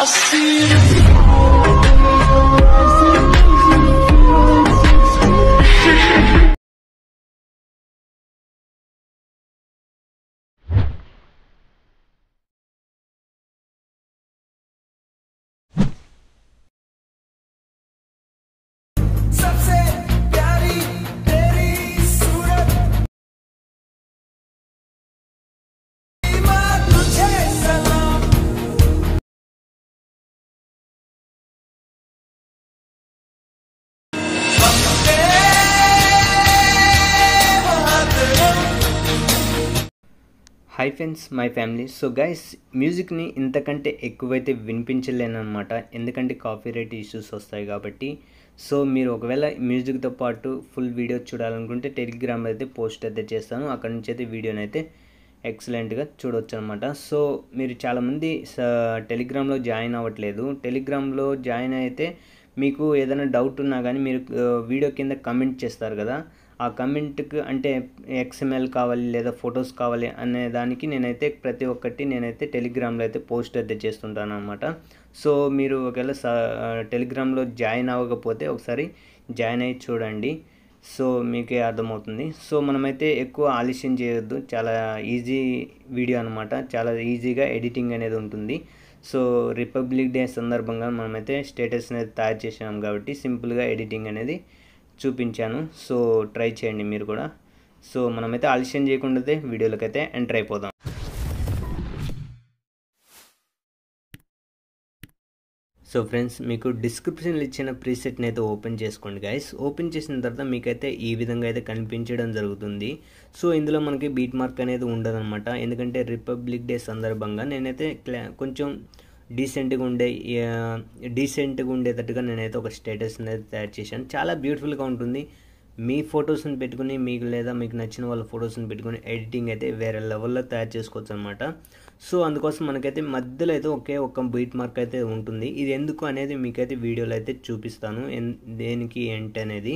assim. Hi friends my family so guys మ్యూజిక్ని ఇంతకంటే ఎక్కువైతే వినిపించలేనమాట ఎందుకంటే కాపీ రైట్ ఇష్యూస్ వస్తాయి కాబట్టి సో మీరు ఒకవేళ మ్యూజిక్తో పాటు ఫుల్ వీడియో చూడాలనుకుంటే టెలిగ్రామ్ అయితే పోస్ట్ అయితే చేస్తాను అక్కడ నుంచి అయితే వీడియోని అయితే ఎక్సలెంట్గా చూడవచ్చు అనమాట సో మీరు చాలామంది టెలిగ్రామ్లో జాయిన్ అవ్వట్లేదు టెలిగ్రామ్లో జాయిన్ అయితే మీకు ఏదైనా డౌట్ ఉన్నా కానీ మీరు వీడియో కింద కమెంట్ చేస్తారు కదా ఆ కమెంట్కి అంటే ఎక్స్ఎంఎల్ కావాలి లేదా ఫొటోస్ కావాలి అనే దానికి నేనైతే ప్రతి ఒక్కటి నేనైతే టెలిగ్రామ్లో అయితే పోస్ట్ అయితే చేస్తుంటాను అనమాట సో మీరు ఒకవేళ స టెలిగ్రామ్లో జాయిన్ అవ్వకపోతే ఒకసారి జాయిన్ అయ్యి చూడండి సో మీకే అర్థమవుతుంది సో మనమైతే ఎక్కువ ఆలస్యం చేయొద్దు చాలా ఈజీ వీడియో అనమాట చాలా ఈజీగా ఎడిటింగ్ అనేది ఉంటుంది సో రిపబ్లిక్ డే సందర్భంగా మనమైతే స్టేటస్ అనేది తయారు చేసినాం కాబట్టి సింపుల్గా ఎడిటింగ్ అనేది చూపించాను సో ట్రై చేయండి మీరు కూడా సో మనమైతే ఆలస్యం చేయకుండా వీడియోలకైతే ఎంటర్ అయిపోదాం సో ఫ్రెండ్స్ మీకు డిస్క్రిప్షన్లో ఇచ్చిన ప్రీసెట్ని అయితే ఓపెన్ చేసుకోండి గైస్ ఓపెన్ చేసిన తర్వాత మీకైతే ఈ విధంగా అయితే కనిపించడం జరుగుతుంది సో ఇందులో మనకి బీట్ మార్క్ అనేది ఉండదు ఎందుకంటే రిపబ్లిక్ డే సందర్భంగా నేనైతే కొంచెం డీసెంట్గా ఉండే డీసెంట్గా ఉండేటట్టుగా నేనైతే ఒక స్టేటస్ అనేది తయారు చేశాను చాలా బ్యూటిఫుల్గా ఉంటుంది మీ ఫొటోస్ని పెట్టుకుని మీకు లేదా మీకు నచ్చిన వాళ్ళ ఫొటోస్ని పెట్టుకుని ఎడిటింగ్ అయితే వేరే లెవెల్లో తయారు చేసుకోవచ్చు అనమాట సో అందుకోసం మనకైతే మధ్యలో అయితే ఒకే ఒక్క బీట్ మార్క్ అయితే ఉంటుంది ఇది ఎందుకు అనేది మీకైతే వీడియోలో అయితే చూపిస్తాను దేనికి ఏంటి అనేది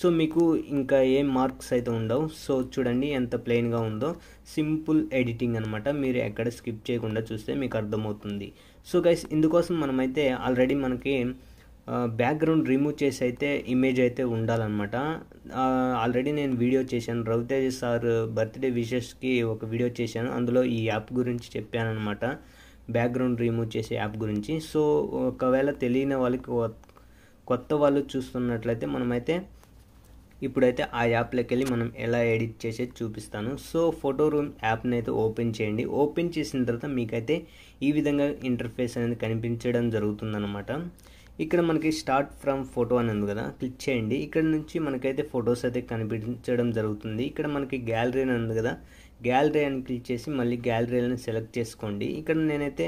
సో మీకు ఇంకా ఏం మార్క్స్ అయితే ఉండవు సో చూడండి ఎంత ప్లెయిన్గా ఉందో సింపుల్ ఎడిటింగ్ అనమాట మీరు ఎక్కడ స్కిప్ చేయకుండా చూస్తే మీకు అర్థమవుతుంది సో గైస్ ఇందుకోసం మనమైతే ఆల్రెడీ మనకి బ్యాక్గ్రౌండ్ రిమూవ్ చేసి అయితే ఇమేజ్ అయితే ఉండాలన్నమాట ఆల్రెడీ నేను వీడియో చేశాను రవితేజ సార్ బర్త్డే విషెస్కి ఒక వీడియో చేశాను అందులో ఈ యాప్ గురించి చెప్పాను అనమాట బ్యాక్గ్రౌండ్ రిమూవ్ చేసే యాప్ గురించి సో ఒకవేళ తెలియని వాళ్ళకి కొత్త వాళ్ళు చూస్తున్నట్లయితే మనమైతే ఇప్పుడైతే ఆ యాప్లోకి వెళ్ళి మనం ఎలా ఎడిట్ చేసేది చూపిస్తాను సో ఫోటో రూమ్ యాప్ని అయితే ఓపెన్ చేయండి ఓపెన్ చేసిన తర్వాత మీకైతే ఈ విధంగా ఇంటర్ఫేస్ అనేది కనిపించడం జరుగుతుందన్నమాట ఇక్కడ మనకి స్టార్ట్ ఫ్రమ్ ఫోటో అని ఉంది కదా క్లిక్ చేయండి ఇక్కడ నుంచి మనకైతే ఫొటోస్ అయితే కనిపించడం జరుగుతుంది ఇక్కడ మనకి గ్యాలరీ అని ఉంది కదా గ్యాలరీ అని క్లిక్ చేసి మళ్ళీ గ్యాలరీలను సెలెక్ట్ చేసుకోండి ఇక్కడ నేనైతే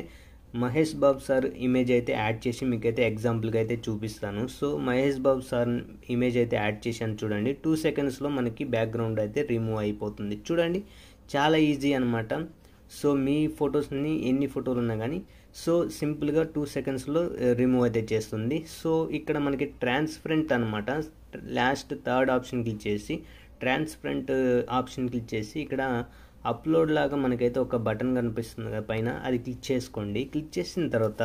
మహేష్ బాబు సార్ ఇమేజ్ అయితే యాడ్ చేసి మీకైతే ఎగ్జాంపుల్గా అయితే చూపిస్తాను so Mahesh Babu sir image అయితే యాడ్ చేశాను చూడండి టూ సెకండ్స్లో మనకి బ్యాక్గ్రౌండ్ అయితే రిమూవ్ అయిపోతుంది చూడండి చాలా ఈజీ అనమాట సో మీ ఫొటోస్ని ఎన్ని ఫోటోలు ఉన్నా కానీ సో సింపుల్గా టూ సెకండ్స్లో రిమూవ్ అయితే చేస్తుంది సో ఇక్కడ మనకి ట్రాన్స్పరెంట్ అనమాట లాస్ట్ థర్డ్ ఆప్షన్ క్లిక్ చేసి ట్రాన్స్పరెంట్ ఆప్షన్ క్లిక్ చేసి ఇక్కడ అప్లోడ్ లాగా మనకైతే ఒక బటన్ కనిపిస్తుంది కదా పైన అది క్లిక్ చేసుకోండి క్లిక్ చేసిన తర్వాత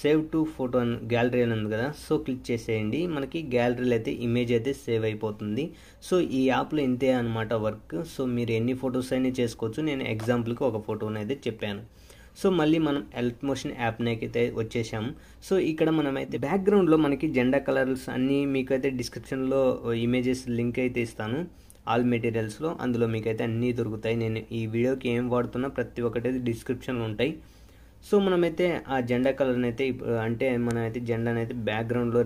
సేవ్ టు ఫోటో అని గ్యాలరీ అని ఉంది కదా సో క్లిక్ చేసేయండి మనకి గ్యాలరీలో అయితే ఇమేజ్ అయితే సేవ్ అయిపోతుంది సో ఈ యాప్లో ఇంతే అనమాట వర్క్ సో మీరు ఎన్ని ఫొటోస్ అయినా చేసుకోవచ్చు నేను ఎగ్జాంపుల్కి ఒక ఫోటోని అయితే చెప్పాను సో మళ్ళీ మనం ఎలక్ట్ మోషన్ యాప్నైకి వచ్చేసాము సో ఇక్కడ మనమైతే బ్యాక్గ్రౌండ్లో మనకి జెండా కలర్స్ అన్నీ మీకైతే డిస్క్రిప్షన్లో ఇమేజెస్ లింక్ అయితే ఇస్తాను ఆల్ మెటీరియల్స్లో అందులో మీకైతే అన్నీ దొరుకుతాయి నేను ఈ వీడియోకి ఏం వాడుతున్నా ప్రతి ఒక్కటి డిస్క్రిప్షన్లో ఉంటాయి సో మనమైతే ఆ జెండా కలర్ని అయితే అంటే మనమైతే జెండాని అయితే బ్యాక్గ్రౌండ్లో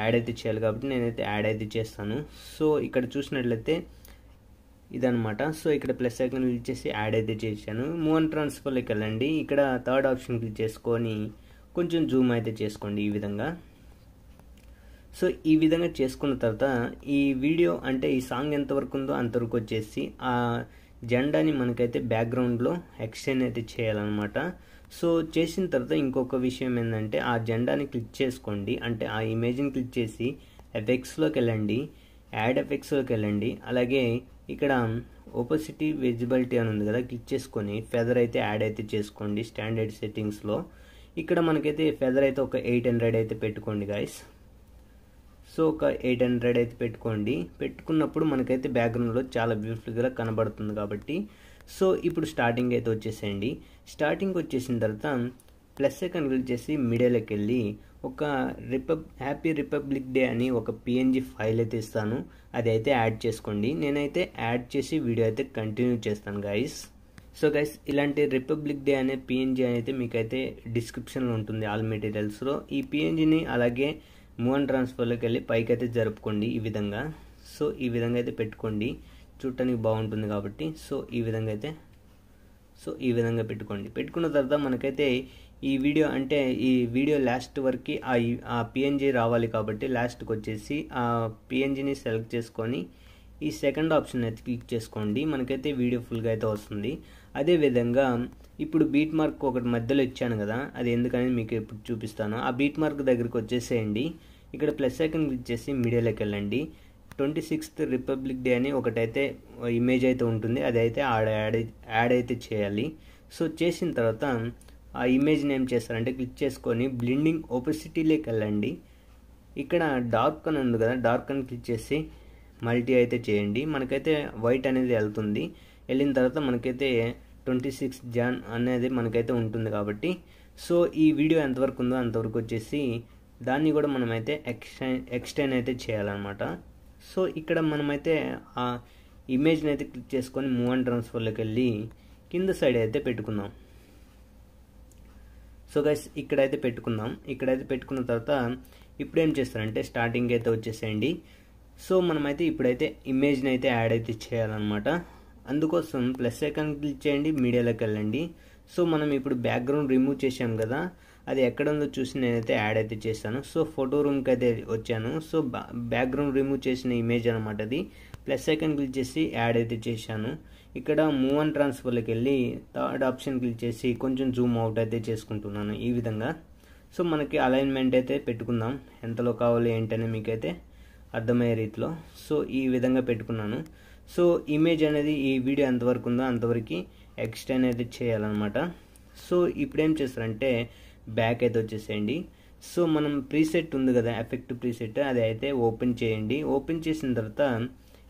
యాడ్ అయితే చేయాలి కాబట్టి నేనైతే యాడ్ అయితే చేస్తాను సో ఇక్కడ చూసినట్లయితే ఇదనమాట సో ఇక్కడ ప్లస్ ఐకన్ క్లిక్ చేసి యాడ్ అయితే చేశాను మూవ్ అండ్ ట్రాన్స్ఫర్లోకి వెళ్ళండి ఇక్కడ థర్డ్ ఆప్షన్ క్లిక్ చేసుకొని కొంచెం జూమ్ అయితే చేసుకోండి ఈ విధంగా సో ఈ విధంగా చేసుకున్న తర్వాత ఈ వీడియో అంటే ఈ సాంగ్ ఎంతవరకు ఉందో అంతవరకు వచ్చేసి ఆ జెండాని మనకైతే బ్యాక్గ్రౌండ్లో ఎక్స్టెండ్ అయితే చేయాలన్నమాట సో చేసిన తర్వాత ఇంకొక విషయం ఏంటంటే ఆ జెండాని క్లిక్ చేసుకోండి అంటే ఆ ఇమేజ్ని క్లిక్ చేసి ఎఫెక్ట్స్లోకి వెళ్ళండి యాడ్ ఎఫెక్ట్స్లోకి వెళ్ళండి అలాగే ఇక్కడ ఓపోసిటీ విజిబిలిటీ అని ఉంది కదా క్లిక్ చేసుకొని ఫెదర్ అయితే యాడ్ అయితే చేసుకోండి స్టాండర్డ్ సెట్టింగ్స్లో ఇక్కడ మనకైతే ఫెదర్ అయితే ఒక ఎయిట్ హండ్రెడ్ అయితే పెట్టుకోండి గాయస్ సో ఒక ఎయిట్ హండ్రెడ్ అయితే పెట్టుకోండి పెట్టుకున్నప్పుడు మనకైతే బ్యాక్గ్రౌండ్లో చాలా బ్యూటిఫుల్గా కనబడుతుంది కాబట్టి సో ఇప్పుడు స్టార్టింగ్ అయితే వచ్చేసేయండి స్టార్టింగ్ వచ్చేసిన తర్వాత ప్లస్ సెకండ్ క్లిక్ చేసి మీడియాలోకి వెళ్ళి ఒక రిపబ్ హ్యాపీ రిపబ్లిక్ డే అని ఒక పిఎన్జి ఫైల్ అయితే ఇస్తాను అది అయితే యాడ్ చేసుకోండి నేనైతే యాడ్ చేసి వీడియో అయితే కంటిన్యూ చేస్తాను గాయస్ సో గైస్ ఇలాంటి రిపబ్లిక్ డే అనే పిఎన్జి అయితే మీకైతే డిస్క్రిప్షన్లో ఉంటుంది ఆల్ మెటీరియల్స్లో ఈ పిఎన్జిని అలాగే మూవ్ అండ్ ట్రాన్స్ఫర్లోకి వెళ్ళి పైకి అయితే జరుపుకోండి ఈ విధంగా సో ఈ విధంగా అయితే పెట్టుకోండి చూడటానికి బాగుంటుంది కాబట్టి సో ఈ విధంగా అయితే సో ఈ విధంగా పెట్టుకోండి పెట్టుకున్న తర్వాత మనకైతే ఈ వీడియో అంటే ఈ వీడియో లాస్ట్ వరకు ఆ పిఎన్జీ రావాలి కాబట్టి లాస్ట్కి వచ్చేసి ఆ పిఎన్జీని సెలెక్ట్ చేసుకొని ఈ సెకండ్ ఆప్షన్ అయితే క్లిక్ చేసుకోండి మనకైతే వీడియో ఫుల్గా అయితే వస్తుంది అదేవిధంగా ఇప్పుడు బీట్ మార్క్ ఒకటి మధ్యలో ఇచ్చాను కదా అది ఎందుకని మీకు ఇప్పుడు చూపిస్తాను ఆ బీట్ మార్క్ దగ్గరికి వచ్చేసేయండి ఇక్కడ ప్లస్ సెకండ్ క్లిక్ చేసి మీడియాలోకి వెళ్ళండి ట్వంటీ సిక్స్త్ రిపబ్లిక్ డే అని ఒకటైతే ఇమేజ్ అయితే ఉంటుంది అది అయితే యాడ్ యాడ్ యాడ్ అయితే చేయాలి సో చేసిన తర్వాత ఆ ఇమేజ్ని ఏం చేస్తారంటే క్లిక్ చేసుకొని బ్లిండింగ్ ఒపెసిటీలోకి వెళ్ళండి ఇక్కడ డార్క్ అని ఉంది కదా డార్క్ అని క్లిక్ చేసి మల్టీ అయితే చేయండి మనకైతే వైట్ అనేది వెళ్తుంది వెళ్ళిన తర్వాత మనకైతే ట్వంటీ సిక్స్ జాన్ అనేది మనకైతే ఉంటుంది కాబట్టి సో ఈ వీడియో ఎంతవరకు ఉందో అంతవరకు వచ్చేసి దాన్ని కూడా మనమైతే ఎక్స్టైన్ ఎక్స్టైన్ అయితే చేయాలన్నమాట సో ఇక్కడ మనమైతే ఆ ఇమేజ్ని అయితే క్లిక్ చేసుకొని మూవ్ అండ్ ట్రాన్స్ఫర్లోకి వెళ్ళి కింద సైడ్ అయితే పెట్టుకుందాం సో గైస్ ఇక్కడైతే పెట్టుకుందాం ఇక్కడైతే పెట్టుకున్న తర్వాత ఇప్పుడు ఏం చేస్తారంటే స్టార్టింగ్ అయితే వచ్చేసేయండి సో మనమైతే ఇప్పుడైతే ఇమేజ్ని అయితే యాడ్ అయితే చేయాలన్నమాట అందుకోసం ప్లస్ ఐకాన్ క్లిక్ చేయండి మీడియాలోకి వెళ్ళండి సో మనం ఇప్పుడు బ్యాక్గ్రౌండ్ రిమూవ్ చేసాం కదా అది ఎక్కడ ఉందో చూసి నేనైతే యాడ్ అయితే చేశాను సో ఫోటో రూమ్కి అయితే వచ్చాను సో బ్యాక్గ్రౌండ్ రిమూవ్ చేసిన ఇమేజ్ అనమాట అది ప్లస్ ఐకన్ క్లిక్ చేసి యాడ్ అయితే చేశాను ఇక్కడ మూవ్ అండ్ ట్రాన్స్ఫర్లోకి వెళ్ళి థర్డ్ ఆప్షన్ క్లిక్ చేసి కొంచెం జూమ్ అవుట్ అయితే చేసుకుంటున్నాను ఈ విధంగా సో మనకి అలైన్మెంట్ అయితే పెట్టుకుందాం ఎంతలో కావాలి ఏంటనే మీకైతే అర్థమయ్యే రీతిలో సో ఈ విధంగా పెట్టుకున్నాను సో ఇమేజ్ అనేది ఈ వీడియో ఎంతవరకు ఉందో అంతవరకు ఎక్స్ట్రా అయితే చేయాలన్నమాట సో ఇప్పుడు ఏం చేస్తారంటే బ్యాక్ అయితే వచ్చేసేయండి సో మనం ప్రీసెట్ ఉంది కదా ఎఫెక్ట్ ప్రీసెట్ అది అయితే ఓపెన్ చేయండి ఓపెన్ చేసిన తర్వాత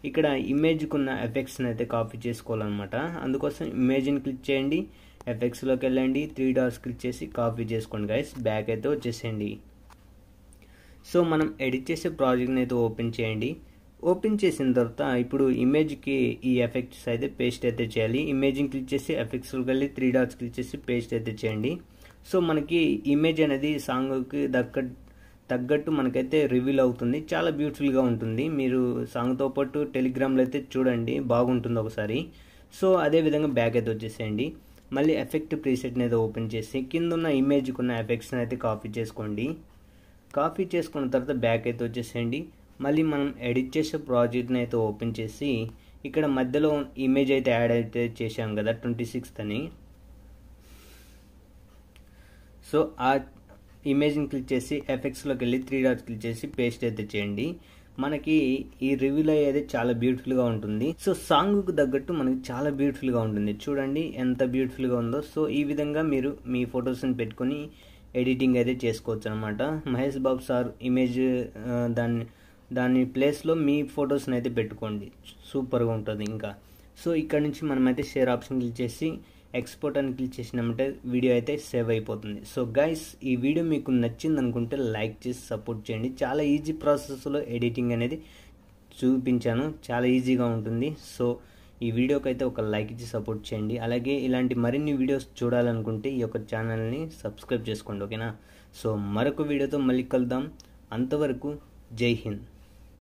ఇక్కడ ఇమేజ్కి ఉన్న ఎఫెక్ట్స్ని అయితే కాపీ చేసుకోవాలన్నమాట అందుకోసం ఇమేజ్ని క్లిక్ చేయండి ఎఫెక్ట్స్లోకి వెళ్ళండి త్రీ డార్స్ క్లిక్ చేసి కాపీ చేసుకోండి గైస్ బ్యాక్ అయితే వచ్చేసేయండి సో మనం ఎడిట్ చేసే ప్రాజెక్ట్ని అయితే ఓపెన్ చేయండి ఓపెన్ చేసిన తర్వాత ఇప్పుడు ఇమేజ్కి ఈ ఎఫెక్ట్స్ అయితే పేస్ట్ అయితే చేయాలి ఇమేజ్ని క్లిక్ చేసి ఎఫెక్ట్స్ వెళ్ళి త్రీ డాట్స్ క్లిక్ చేసి పేస్ట్ అయితే చేయండి సో మనకి ఇమేజ్ అనేది సాంగ్కి దక్క తగ్గట్టు మనకైతే రివీల్ అవుతుంది చాలా బ్యూటిఫుల్గా ఉంటుంది మీరు సాంగ్తో పాటు టెలిగ్రామ్లో అయితే చూడండి బాగుంటుంది ఒకసారి సో అదేవిధంగా బ్యాక్ అయితే వచ్చేసేయండి మళ్ళీ ఎఫెక్ట్ ప్రీసెట్ని అయితే ఓపెన్ చేసి కింద ఉన్న ఇమేజ్కి ఉన్న ఎఫెక్ట్స్ని అయితే కాపీ చేసుకోండి కాపీ చేసుకున్న తర్వాత బ్యాక్ అయితే వచ్చేసేయండి మళ్ళీ మనం ఎడిట్ చేసే ప్రాజెక్ట్ని అయితే ఓపెన్ చేసి ఇక్కడ మధ్యలో ఇమేజ్ అయితే యాడ్ అయితే చేసాం కదా ట్వంటీ సిక్స్త్ అని సో ఆ ఇమేజ్ని క్లిక్ చేసి ఎఫెక్ట్స్లోకి వెళ్ళి త్రీ డాట్స్ క్లిక్ చేసి పేస్ట్ అయితే చేయండి మనకి ఈ రివ్యూలో అయితే చాలా బ్యూటిఫుల్గా ఉంటుంది సో సాంగ్కు తగ్గట్టు మనకి చాలా బ్యూటిఫుల్గా ఉంటుంది చూడండి ఎంత బ్యూటిఫుల్గా ఉందో సో ఈ విధంగా మీరు మీ ఫొటోస్ని పెట్టుకొని ఎడిటింగ్ అయితే చేసుకోవచ్చు అనమాట మహేష్ బాబు సార్ ఇమేజ్ దాన్ని దాని ప్లేస్లో మీ ఫొటోస్ని అయితే పెట్టుకోండి సూపర్గా ఉంటుంది ఇంకా సో ఇక్కడ నుంచి మనమైతే షేర్ ఆప్షన్ క్లిక్ చేసి ఎక్స్పోర్ట్ అని క్లిక్ చేసినామంటే వీడియో అయితే సేవ్ అయిపోతుంది సో గైస్ ఈ వీడియో మీకు నచ్చింది అనుకుంటే లైక్ చేసి సపోర్ట్ చేయండి చాలా ఈజీ ప్రాసెస్లో ఎడిటింగ్ అనేది చూపించాను చాలా ఈజీగా ఉంటుంది సో ఈ వీడియోకి అయితే ఒక లైక్ ఇచ్చి సపోర్ట్ చేయండి అలాగే ఇలాంటి మరిన్ని వీడియోస్ చూడాలనుకుంటే ఈ యొక్క ఛానల్ని సబ్స్క్రైబ్ చేసుకోండి ఓకేనా సో మరొక వీడియోతో మళ్ళీ కలుద్దాం అంతవరకు జై హింద్